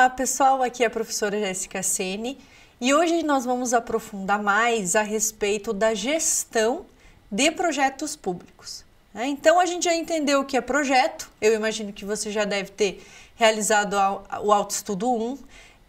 Olá pessoal, aqui é a professora Jéssica Sene e hoje nós vamos aprofundar mais a respeito da gestão de projetos públicos. Né? Então a gente já entendeu o que é projeto, eu imagino que você já deve ter realizado o Autoestudo 1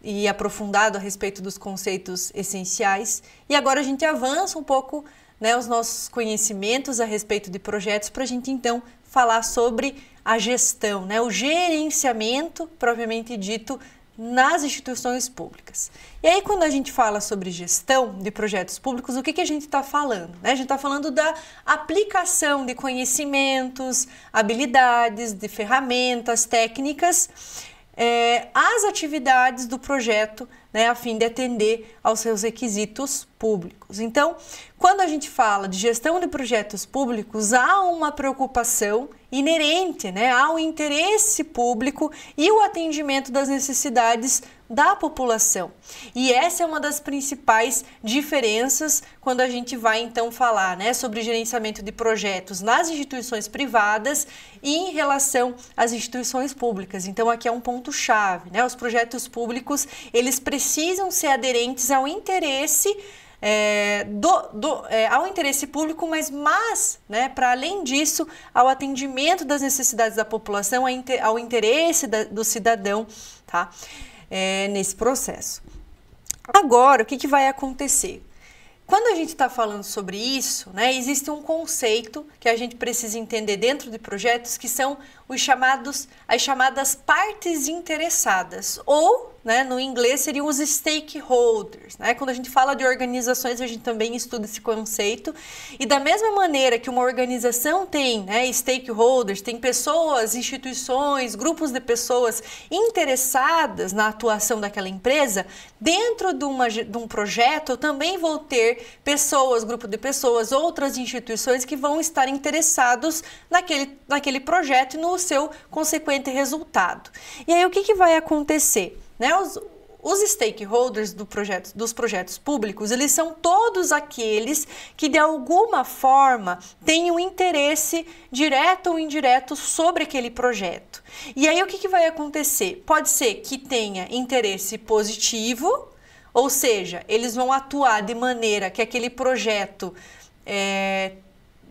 e aprofundado a respeito dos conceitos essenciais e agora a gente avança um pouco né, os nossos conhecimentos a respeito de projetos para a gente então falar sobre a gestão, né, o gerenciamento propriamente dito nas instituições públicas. E aí, quando a gente fala sobre gestão de projetos públicos, o que, que a gente está falando? Né? A gente está falando da aplicação de conhecimentos, habilidades, de ferramentas, técnicas, é, às atividades do projeto né, a fim de atender aos seus requisitos públicos. Então, quando a gente fala de gestão de projetos públicos, há uma preocupação inerente né, ao interesse público e o atendimento das necessidades da população. E essa é uma das principais diferenças quando a gente vai então falar né, sobre gerenciamento de projetos nas instituições privadas e em relação às instituições públicas. Então aqui é um ponto chave, né? Os projetos públicos, eles precisam ser aderentes ao interesse é, do, do, é, ao interesse público, mas, mais, né, para além disso, ao atendimento das necessidades da população, ao interesse da, do cidadão tá, é, nesse processo. Agora, o que, que vai acontecer? Quando a gente está falando sobre isso, né, existe um conceito que a gente precisa entender dentro de projetos que são os chamados, as chamadas partes interessadas, ou, né, no inglês, seriam os stakeholders. Né? Quando a gente fala de organizações, a gente também estuda esse conceito. E da mesma maneira que uma organização tem né, stakeholders, tem pessoas, instituições, grupos de pessoas interessadas na atuação daquela empresa, dentro de, uma, de um projeto eu também vou ter pessoas, grupo de pessoas, outras instituições que vão estar interessados naquele, naquele projeto e no seu consequente resultado. E aí o que, que vai acontecer? Né? Os, os stakeholders do projeto, dos projetos públicos, eles são todos aqueles que de alguma forma têm um interesse direto ou indireto sobre aquele projeto. E aí o que, que vai acontecer? Pode ser que tenha interesse positivo, ou seja, eles vão atuar de maneira que aquele projeto é,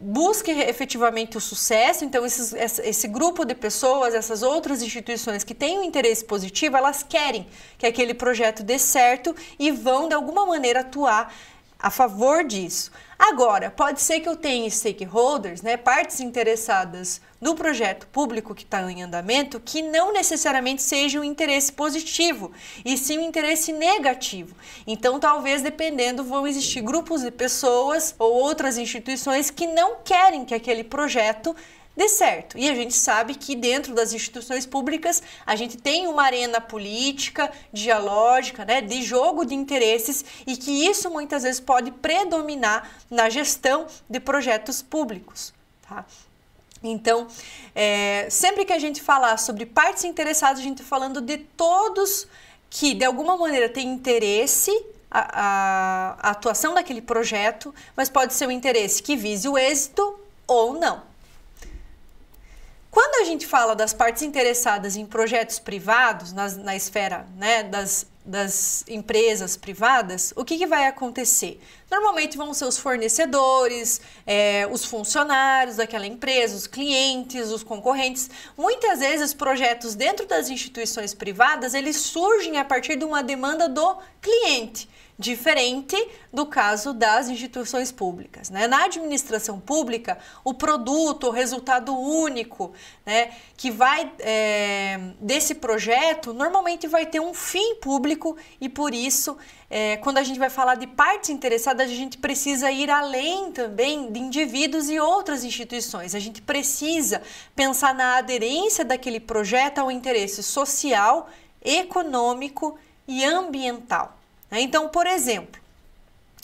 busque efetivamente o sucesso. Então, esses, esse grupo de pessoas, essas outras instituições que têm um interesse positivo, elas querem que aquele projeto dê certo e vão, de alguma maneira, atuar a favor disso. Agora, pode ser que eu tenha stakeholders, né, partes interessadas no projeto público que está em andamento, que não necessariamente seja um interesse positivo, e sim um interesse negativo. Então, talvez, dependendo, vão existir grupos de pessoas ou outras instituições que não querem que aquele projeto dê certo. E a gente sabe que dentro das instituições públicas a gente tem uma arena política, dialógica, né, de jogo de interesses e que isso muitas vezes pode predominar na gestão de projetos públicos. Tá? Então, é, sempre que a gente falar sobre partes interessadas, a gente está falando de todos que de alguma maneira têm interesse a, a, a, atuação daquele projeto, mas pode ser um interesse que vise o êxito ou não. Quando a gente fala das partes interessadas em projetos privados, nas, na esfera né, das, das empresas privadas, o que, que, vai acontecer? Normalmente vão ser os fornecedores, é, os funcionários daquela empresa, os clientes, os concorrentes. Muitas vezes projetos dentro das instituições privadas eles surgem a partir de uma demanda do cliente diferente do caso das instituições públicas. Né? Na administração pública, o produto, o resultado único né, que vai é, desse projeto, normalmente vai ter um fim público e por isso, é, quando a gente vai falar de partes interessadas, a gente precisa ir além também de indivíduos e outras instituições. A gente precisa pensar na aderência daquele projeto ao interesse social, econômico e ambiental. Né? Então, por exemplo,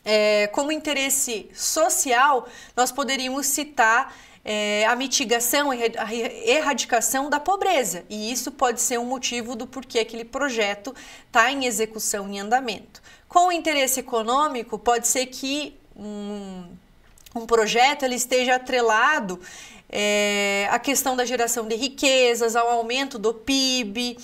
é, como interesse social, nós poderíamos citar é, a mitigação e a erradicação da pobreza. E isso pode ser um motivo do porquê aquele projeto está em execução, em andamento. Com o interesse econômico, pode ser que um, um projeto ele esteja atrelado é, à questão da geração de riquezas, ao aumento do PIB,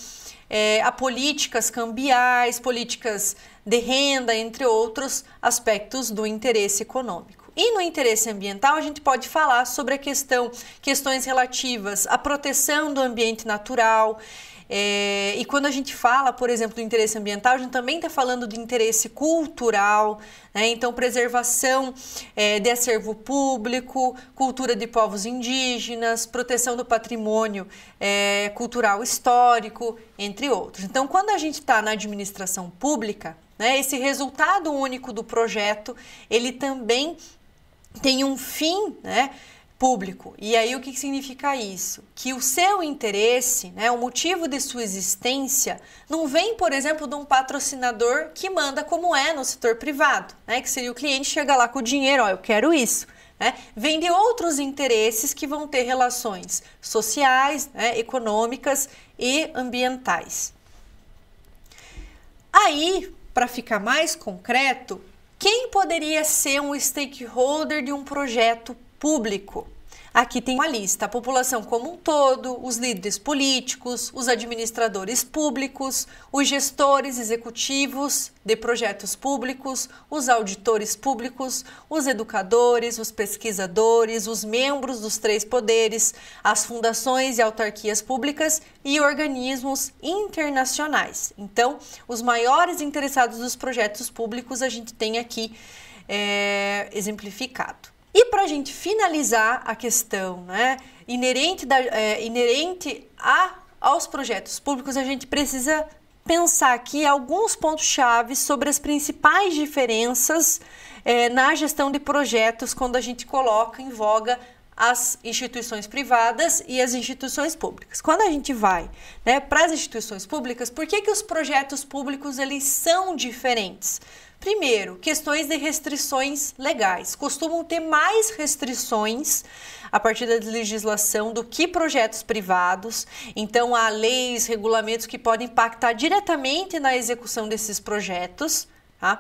é, a políticas cambiais, políticas de renda, entre outros aspectos do interesse econômico. E no interesse ambiental, a gente pode falar sobre a questão, questões relativas à proteção do ambiente natural, é, e quando a gente fala, por exemplo, do interesse ambiental, a gente também está falando do interesse cultural, né? então preservação é, de acervo público, cultura de povos indígenas, proteção do patrimônio é, cultural histórico, entre outros. Então, quando a gente está na administração pública, né, esse resultado único do projeto, ele também tem um fim, né? público. E aí o que significa isso? Que o seu interesse, né, o motivo de sua existência, não vem, por exemplo, de um patrocinador que manda como é no setor privado, né, que seria o cliente chega lá com o dinheiro, ó, eu quero isso. Né? Vem de outros interesses que vão ter relações sociais, né, econômicas e ambientais. Aí, para ficar mais concreto, quem poderia ser um stakeholder de um projeto público? Aqui tem uma lista: a população como um todo, os líderes políticos, os administradores públicos, os gestores executivos de projetos públicos, os auditores públicos, os educadores, os pesquisadores, os membros dos três poderes, as fundações e autarquias públicas e organismos internacionais. Então, os maiores interessados dos projetos públicos a gente tem aqui é, exemplificado. E para a gente finalizar a questão né, inerente, da, é, inerente a, aos projetos públicos, a gente precisa pensar aqui alguns pontos chave sobre as principais diferenças é, na gestão de projetos quando a gente coloca em voga as instituições privadas e as instituições públicas. Quando a gente vai né, para as instituições públicas, por que, que os projetos públicos eles são diferentes? Primeiro, questões de restrições legais. Costumam ter mais restrições a partir da legislação do que projetos privados. Então, há leis, regulamentos que podem impactar diretamente na execução desses projetos. Tá?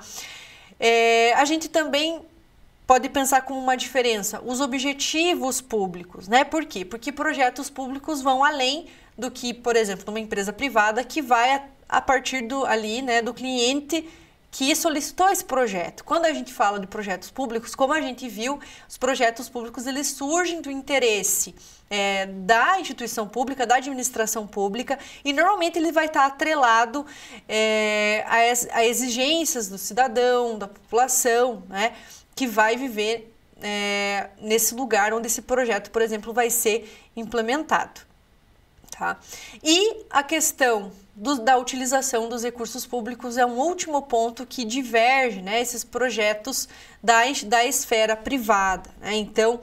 É, a gente também pode pensar como uma diferença os objetivos públicos, né? Por quê? Porque projetos públicos vão além do que, por exemplo, numa empresa privada que vai a, a partir do ali, né, do cliente que solicitou esse projeto. Quando a gente fala de projetos públicos, como a gente viu, os projetos públicos eles surgem do interesse é, da instituição pública, da administração pública, e normalmente ele vai estar atrelado é, a, a exigências do cidadão, da população, né? que vai viver é, nesse lugar onde esse projeto, por exemplo, vai ser implementado. Tá? E a questão do, da utilização dos recursos públicos é um último ponto que diverge né, esses projetos da, da esfera privada. Né? Então,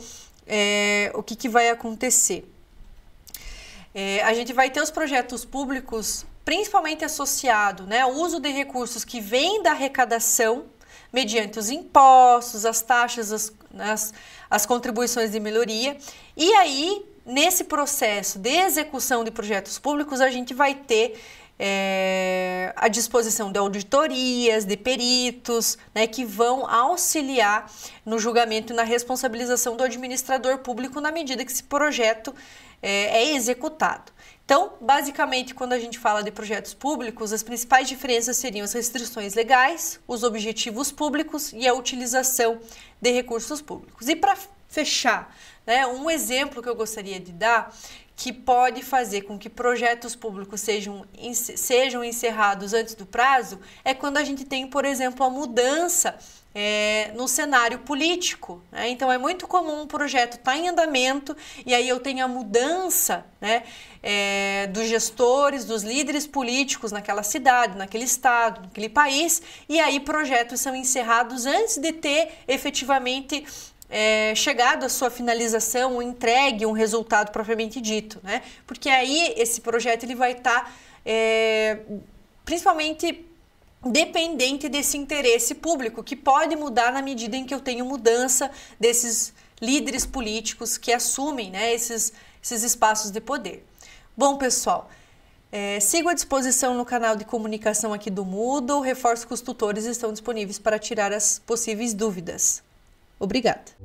é, o que, que, vai acontecer? É, a gente vai ter os projetos públicos principalmente associado né, ao uso de recursos que vêm da arrecadação mediante os impostos, as taxas, as, né, as, as contribuições de melhoria. E aí, nesse processo de execução de projetos públicos, a gente vai ter é, à disposição de auditorias, de peritos, né, que vão auxiliar no julgamento e na responsabilização do administrador público na medida que esse projeto é, é executado. Então, basicamente, quando a gente fala de projetos públicos, as principais diferenças seriam as restrições legais, os objetivos públicos e a utilização de recursos públicos. E para fechar, né, um exemplo que eu gostaria de dar, que pode fazer com que projetos públicos sejam, sejam encerrados antes do prazo é quando a gente tem, por exemplo, a mudança é, no cenário político. Né? Então, é muito comum um projeto estar tá em andamento e aí eu tenho a mudança né, é, dos gestores, dos líderes políticos naquela cidade, naquele estado, naquele país, e aí projetos são encerrados antes de ter efetivamente é, chegado à sua finalização entregue um resultado propriamente dito, né? Porque aí esse projeto ele vai estar tá, é, principalmente dependente desse interesse público, que pode mudar na medida em que eu tenho mudança desses líderes políticos que assumem né, esses, esses espaços de poder. Bom, pessoal, é, sigo à disposição no canal de comunicação aqui do Moodle. Reforço que os tutores estão disponíveis para tirar as possíveis dúvidas. Obrigada.